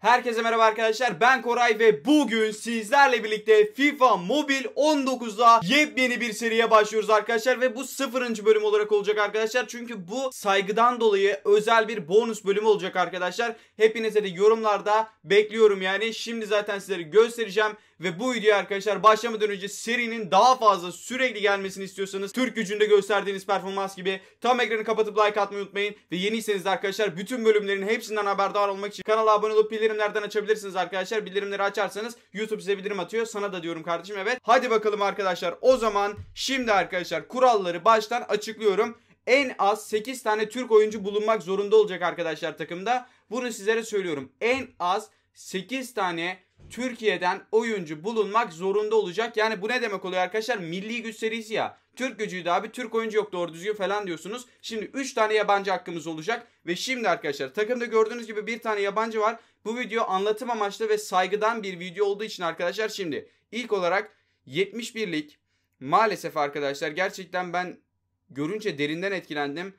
Herkese merhaba arkadaşlar ben Koray ve bugün sizlerle birlikte FIFA Mobil 19'da yepyeni bir seriye başlıyoruz arkadaşlar ve bu sıfırıncı bölüm olarak olacak arkadaşlar çünkü bu saygıdan dolayı özel bir bonus bölümü olacak arkadaşlar. Hepinize de yorumlarda bekliyorum yani şimdi zaten sizlere göstereceğim ve bu video arkadaşlar başlamadan önce serinin daha fazla sürekli gelmesini istiyorsanız Türk gücünde gösterdiğiniz performans gibi tam ekranı kapatıp like atmayı unutmayın. Ve yeniyseniz de arkadaşlar bütün bölümlerin hepsinden haberdar olmak için kanala abone olup bildirimlerden açabilirsiniz arkadaşlar. Bildirimleri açarsanız YouTube size bildirim atıyor. Sana da diyorum kardeşim evet. Hadi bakalım arkadaşlar o zaman şimdi arkadaşlar kuralları baştan açıklıyorum en az 8 tane Türk oyuncu bulunmak zorunda olacak arkadaşlar takımda. Bunu sizlere söylüyorum. En az 8 tane Türkiye'den oyuncu bulunmak zorunda olacak. Yani bu ne demek oluyor arkadaşlar? Milli güç serisi ya. Türk gücüydü abi. Türk oyuncu yok doğru düzgün falan diyorsunuz. Şimdi 3 tane yabancı hakkımız olacak. Ve şimdi arkadaşlar takımda gördüğünüz gibi bir tane yabancı var. Bu video anlatım amaçlı ve saygıdan bir video olduğu için arkadaşlar şimdi ilk olarak 71'lik maalesef arkadaşlar gerçekten ben görünce derinden etkilendim.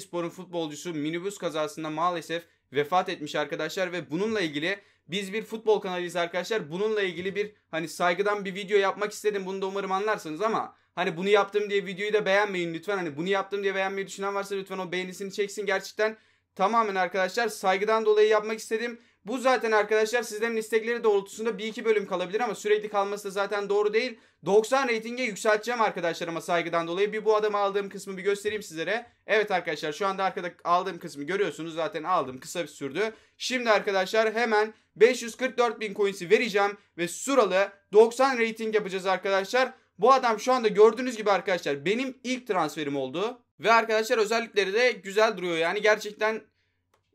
Spor'un futbolcusu minibüs kazasında maalesef vefat etmiş arkadaşlar ve bununla ilgili biz bir futbol kanalıyız arkadaşlar. Bununla ilgili bir hani saygıdan bir video yapmak istedim. Bunu da umarım anlarsınız ama hani bunu yaptım diye videoyu da beğenmeyin lütfen. Hani bunu yaptım diye beğenmeyi düşünen varsa lütfen o beğenisini çeksin gerçekten. Tamamen arkadaşlar saygıdan dolayı yapmak istedim. Bu zaten arkadaşlar sizlerin istekleri doğrultusunda bir iki bölüm kalabilir ama sürekli kalması da zaten doğru değil. 90 reytinge yükselteceğim arkadaşlarıma saygıdan dolayı. Bir bu adamı aldığım kısmı bir göstereyim sizlere. Evet arkadaşlar şu anda arkada aldığım kısmı görüyorsunuz. Zaten aldım kısa bir sürdü. Şimdi arkadaşlar hemen 544 bin coins'i vereceğim. Ve Suralı 90 reyting yapacağız arkadaşlar. Bu adam şu anda gördüğünüz gibi arkadaşlar benim ilk transferim oldu. Ve arkadaşlar özellikleri de güzel duruyor. Yani gerçekten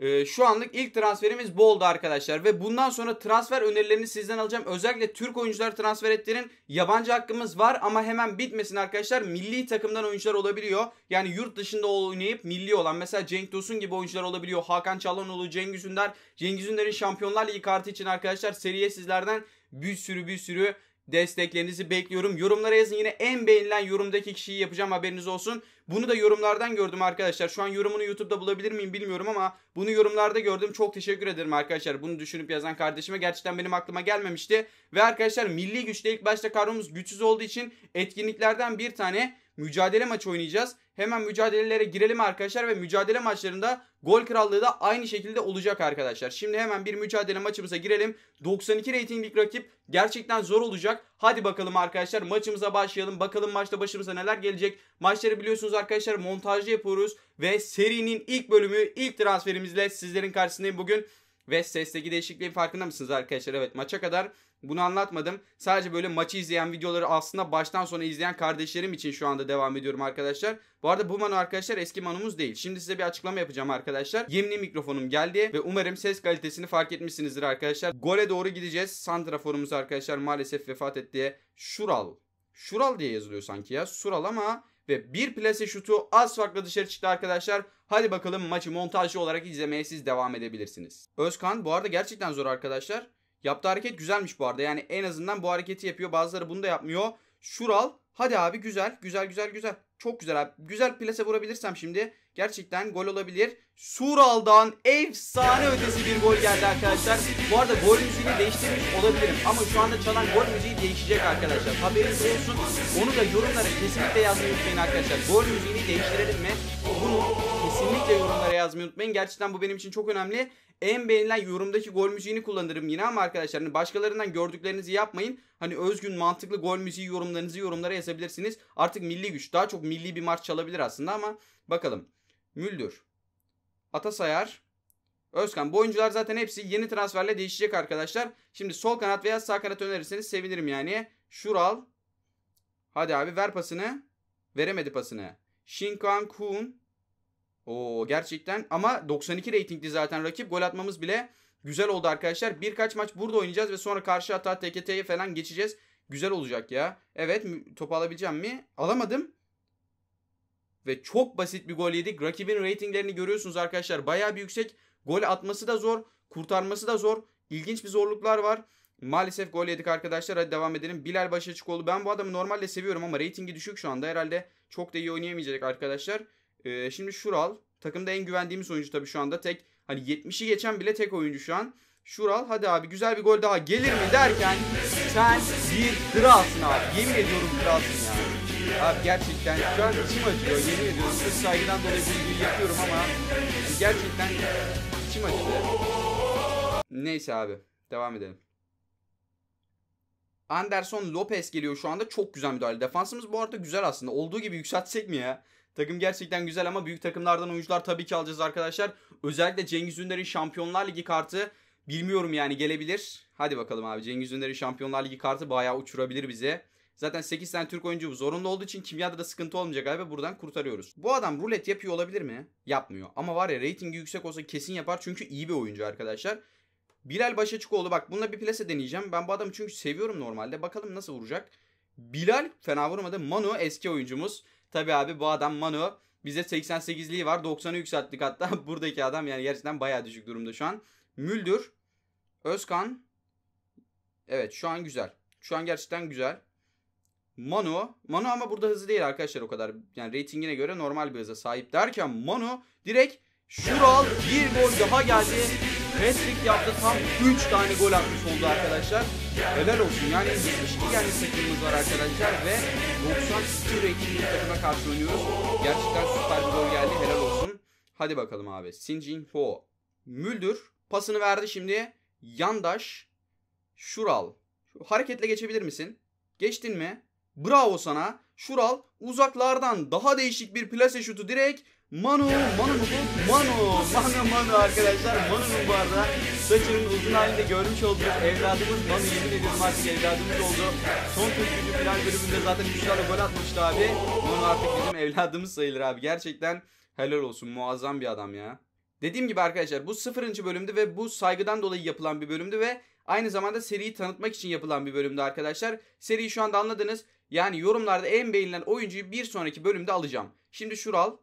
ee, şu anlık ilk transferimiz bu oldu arkadaşlar ve bundan sonra transfer önerilerini sizden alacağım. Özellikle Türk oyuncular transfer ettirin. Yabancı hakkımız var ama hemen bitmesin arkadaşlar. Milli takımdan oyuncular olabiliyor. Yani yurt dışında oynayıp milli olan mesela Cenk Tosun gibi oyuncular olabiliyor. Hakan Çalhanoğlu, Cengiz Ünder. Cengiz Ünder'in Şampiyonlar Ligi kartı için arkadaşlar seriye sizlerden bir sürü bir sürü desteklerinizi bekliyorum. Yorumlara yazın yine en beğenilen yorumdaki kişiyi yapacağım haberiniz olsun. Bunu da yorumlardan gördüm arkadaşlar. Şu an yorumunu YouTube'da bulabilir miyim bilmiyorum ama bunu yorumlarda gördüm. Çok teşekkür ederim arkadaşlar. Bunu düşünüp yazan kardeşime gerçekten benim aklıma gelmemişti. Ve arkadaşlar milli güçte ilk başta kadromuz güçsüz olduğu için etkinliklerden bir tane mücadele maçı oynayacağız hemen mücadelelere girelim arkadaşlar ve mücadele maçlarında gol krallığı da aynı şekilde olacak arkadaşlar. Şimdi hemen bir mücadele maçımıza girelim. 92 reytinglik rakip gerçekten zor olacak. Hadi bakalım arkadaşlar maçımıza başlayalım. Bakalım maçta başımıza neler gelecek. Maçları biliyorsunuz arkadaşlar montajlı yapıyoruz ve serinin ilk bölümü ilk transferimizle sizlerin karşısındayım bugün. Ve sesteki değişikliğin farkında mısınız arkadaşlar? Evet maça kadar bunu anlatmadım. Sadece böyle maçı izleyen videoları aslında baştan sona izleyen kardeşlerim için şu anda devam ediyorum arkadaşlar. Bu arada bu Manu arkadaşlar eski Manu'muz değil. Şimdi size bir açıklama yapacağım arkadaşlar. Yemli mikrofonum geldi ve umarım ses kalitesini fark etmişsinizdir arkadaşlar. Gole doğru gideceğiz. Santraforumuz arkadaşlar maalesef vefat etti. Şural. Şural diye yazılıyor sanki ya. şural ama ve bir plase şutu az farklı dışarı çıktı arkadaşlar. Hadi bakalım maçı montajlı olarak izlemeye siz devam edebilirsiniz. Özkan bu arada gerçekten zor arkadaşlar. Yaptığı hareket güzelmiş bu arada. Yani en azından bu hareketi yapıyor. Bazıları bunu da yapmıyor. Şural. Hadi abi güzel. Güzel güzel güzel. Çok güzel abi. Güzel plase vurabilirsem şimdi gerçekten gol olabilir. Sural'dan efsane ötesi bir gol geldi arkadaşlar. Bu arada gol müziğini değiştirmiş olabilirim. Ama şu anda çalan gol müziği değişecek arkadaşlar. Haberiniz olsun. Onu da yorumlara kesinlikle yazmayı unutmayın arkadaşlar. Gol müziğini değiştirelim mi? Bunu kesinlikle yorumlara yazmayı unutmayın. Gerçekten bu benim için çok önemli. En beğenilen yorumdaki gol müziğini kullanırım yine ama arkadaşlar hani başkalarından gördüklerinizi yapmayın. Hani özgün mantıklı gol müziği yorumlarınızı yorumlara yazabilirsiniz. Artık milli güç daha çok milli bir maç çalabilir aslında ama bakalım. Müldür. Atasayar. Özkan. Bu oyuncular zaten hepsi yeni transferle değişecek arkadaşlar. Şimdi sol kanat veya sağ kanat önerirseniz sevinirim yani. Şural. Hadi abi ver pasını. Veremedi pasını. Shinkan Kun. Oo gerçekten ama 92 reytingli zaten rakip. Gol atmamız bile güzel oldu arkadaşlar. Birkaç maç burada oynayacağız ve sonra karşı hata TKT'ye falan geçeceğiz. Güzel olacak ya. Evet topu alabileceğim mi? Alamadım. Ve çok basit bir gol yedik. Rakibin reytinglerini görüyorsunuz arkadaşlar. Bayağı bir yüksek. Gol atması da zor. Kurtarması da zor. İlginç bir zorluklar var. Maalesef gol yedik arkadaşlar. Hadi devam edelim. Bilal oldu. Ben bu adamı normalde seviyorum ama reytingi düşük şu anda. Herhalde çok da iyi oynayamayacak arkadaşlar. E, şimdi Şural takımda en güvendiğimiz oyuncu tabii şu anda tek. Hani 70'i geçen bile tek oyuncu şu an. Şural hadi abi güzel bir gol daha gelir mi derken sen bir kralsın abi. Yemin ediyorum kralsın yani. Abi gerçekten şu an içim acıyor. Yemin ediyorum sırf saygıdan dolayı bu videoyu yapıyorum ama gerçekten içim acıyor. Neyse abi devam edelim. Anderson Lopez geliyor şu anda. Çok güzel müdahale. Defansımız bu arada güzel aslında. Olduğu gibi yükseltsek mi ya? Takım gerçekten güzel ama büyük takımlardan oyuncular tabii ki alacağız arkadaşlar. Özellikle Cengiz Ünder'in Şampiyonlar Ligi kartı bilmiyorum yani gelebilir. Hadi bakalım abi Cengiz Ünder'in Şampiyonlar Ligi kartı bayağı uçurabilir bize. Zaten 8 tane Türk oyuncu zorunlu olduğu için kimyada da sıkıntı olmayacak galiba buradan kurtarıyoruz. Bu adam rulet yapıyor olabilir mi? Yapmıyor. Ama var ya reytingi yüksek olsa kesin yapar çünkü iyi bir oyuncu arkadaşlar. Bilal Başaçıkoğlu bak bununla bir plase deneyeceğim. Ben bu adamı çünkü seviyorum normalde. Bakalım nasıl vuracak. Bilal fena vurmadı. Manu eski oyuncumuz. Tabi abi bu adam Manu. Bize 88'liği var. 90'ı yükselttik hatta. Buradaki adam yani gerçekten baya düşük durumda şu an. Müldür. Özkan. Evet şu an güzel. Şu an gerçekten güzel. Manu. Manu ama burada hızlı değil arkadaşlar o kadar. Yani ratingine göre normal bir hıza sahip derken Manu direkt Şural bir gol daha geldi hat yaptı. Tam 3 tane gol atmış oldu arkadaşlar. Helal olsun. Yani 72 genlik takımımız var arkadaşlar ve 92 renkli takıma karşı oynuyoruz. Gerçekten süper bir gol geldi. Helal olsun. Hadi bakalım abi. Sin Jin Ho. Müldür pasını verdi şimdi. Yandaş. Şural. hareketle geçebilir misin? Geçtin mi? Bravo sana. Şural uzaklardan daha değişik bir plase şutu direkt Manu, Manu mu bu? Manu, Manu, Manu arkadaşlar. Manu'nun bu arada saçının uzun halinde görmüş olduğunuz evladımız Manu yemin ediyorum artık evladımız oldu. Son tepkili plan bölümünde zaten bir tane gol atmıştı abi. Manu artık bizim evladımız sayılır abi. Gerçekten helal olsun muazzam bir adam ya. Dediğim gibi arkadaşlar bu sıfırıncı bölümdü ve bu saygıdan dolayı yapılan bir bölümdü ve aynı zamanda seriyi tanıtmak için yapılan bir bölümdü arkadaşlar. Seriyi şu anda anladınız. Yani yorumlarda en beğenilen oyuncuyu bir sonraki bölümde alacağım. Şimdi Şural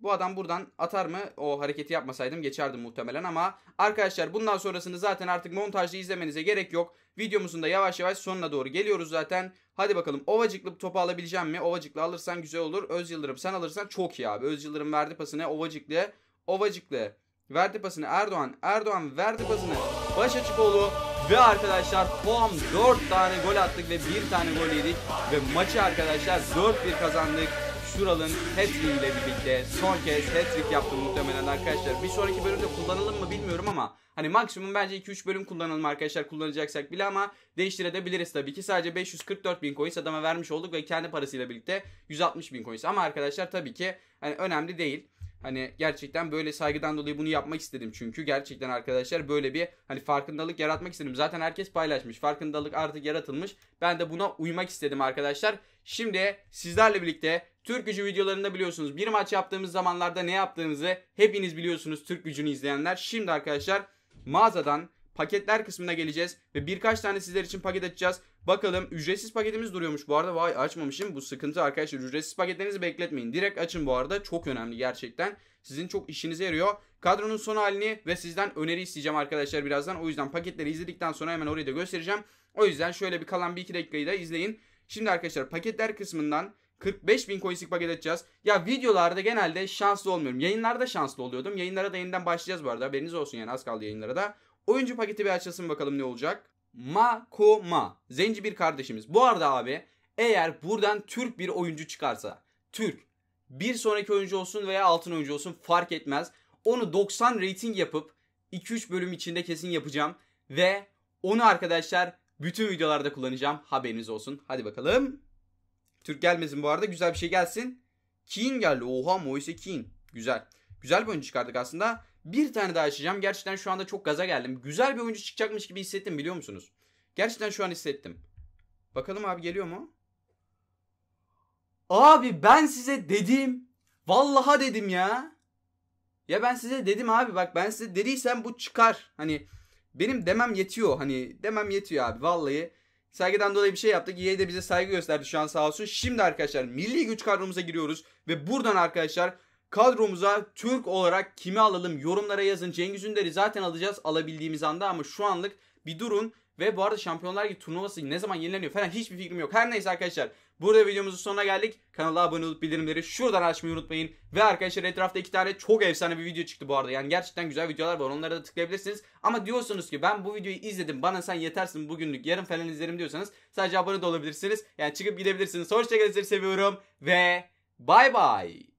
bu adam buradan atar mı? O hareketi yapmasaydım geçerdim muhtemelen ama arkadaşlar bundan sonrasını zaten artık montajda izlemenize gerek yok. Videomuzun da yavaş yavaş sonuna doğru geliyoruz zaten. Hadi bakalım Ovacıklı topu alabileceğim mi? Ovacıklı alırsan güzel olur. Öz Yıldırım sen alırsan çok iyi abi. Öz Yıldırım verdi pasını Ovacıklı'ya. Ovacıklı verdi pasını Erdoğan. Erdoğan verdi pasını Başaçıkoğlu. Ve arkadaşlar toplam 4 tane gol attık ve 1 tane gol yedik. Ve maçı arkadaşlar 4-1 kazandık. Şural'ın hat ile birlikte son kez hat-trick yaptı muhtemelen arkadaşlar. Bir sonraki bölümde kullanalım mı bilmiyorum ama hani maksimum bence 2-3 bölüm kullanalım arkadaşlar kullanacaksak bile ama değiştirebiliriz tabii ki. Sadece 544 bin coins adama vermiş olduk ve kendi parasıyla birlikte 160 bin coins. Ama arkadaşlar tabii ki hani önemli değil. Hani gerçekten böyle saygıdan dolayı bunu yapmak istedim çünkü gerçekten arkadaşlar böyle bir hani farkındalık yaratmak istedim. Zaten herkes paylaşmış. Farkındalık artık yaratılmış. Ben de buna uymak istedim arkadaşlar. Şimdi sizlerle birlikte Türk gücü videolarında biliyorsunuz bir maç yaptığımız zamanlarda ne yaptığınızı hepiniz biliyorsunuz Türk gücünü izleyenler. Şimdi arkadaşlar mağazadan paketler kısmına geleceğiz ve birkaç tane sizler için paket açacağız. Bakalım ücretsiz paketimiz duruyormuş bu arada. Vay açmamışım bu sıkıntı arkadaşlar. Ücretsiz paketlerinizi bekletmeyin. Direkt açın bu arada. Çok önemli gerçekten. Sizin çok işinize yarıyor. Kadronun son halini ve sizden öneri isteyeceğim arkadaşlar birazdan. O yüzden paketleri izledikten sonra hemen orayı da göstereceğim. O yüzden şöyle bir kalan bir iki dakikayı da izleyin. Şimdi arkadaşlar paketler kısmından 45 bin coinslik paket açacağız. Ya videolarda genelde şanslı olmuyorum. Yayınlarda şanslı oluyordum. Yayınlara da yeniden başlayacağız bu arada. Haberiniz olsun yani az kaldı yayınlara da. Oyuncu paketi bir açılsın bakalım ne olacak. Makoma. Zenci bir kardeşimiz. Bu arada abi eğer buradan Türk bir oyuncu çıkarsa Türk bir sonraki oyuncu olsun veya altın oyuncu olsun fark etmez. Onu 90 rating yapıp 2-3 bölüm içinde kesin yapacağım. Ve onu arkadaşlar bütün videolarda kullanacağım. Haberiniz olsun. Hadi bakalım. Türk gelmesin bu arada. Güzel bir şey gelsin. Keane geldi. Oha Moise Keane. Güzel. Güzel bir oyuncu çıkardık aslında. Bir tane daha açacağım. Gerçekten şu anda çok gaza geldim. Güzel bir oyuncu çıkacakmış gibi hissettim biliyor musunuz? Gerçekten şu an hissettim. Bakalım abi geliyor mu? Abi ben size dedim. Vallaha dedim ya. Ya ben size dedim abi bak ben size dediysem bu çıkar. Hani benim demem yetiyor. Hani demem yetiyor abi vallahi. Saygıdan dolayı bir şey yaptık. EA de bize saygı gösterdi şu an sağ olsun. Şimdi arkadaşlar milli güç kadromuza giriyoruz. Ve buradan arkadaşlar Kadromuza Türk olarak kimi alalım yorumlara yazın. Cengiz Ünder'i zaten alacağız alabildiğimiz anda ama şu anlık bir durun. Ve bu arada Şampiyonlar Ligi turnuvası ne zaman yenileniyor falan hiçbir fikrim yok. Her neyse arkadaşlar burada videomuzun sonuna geldik. Kanala abone olup bildirimleri şuradan açmayı unutmayın. Ve arkadaşlar etrafta iki tane çok efsane bir video çıktı bu arada. Yani gerçekten güzel videolar var onlara da tıklayabilirsiniz. Ama diyorsunuz ki ben bu videoyu izledim bana sen yetersin bugünlük yarın falan izlerim diyorsanız sadece abone de olabilirsiniz. Yani çıkıp gidebilirsiniz. Hoşçakalın seviyorum ve bay bay.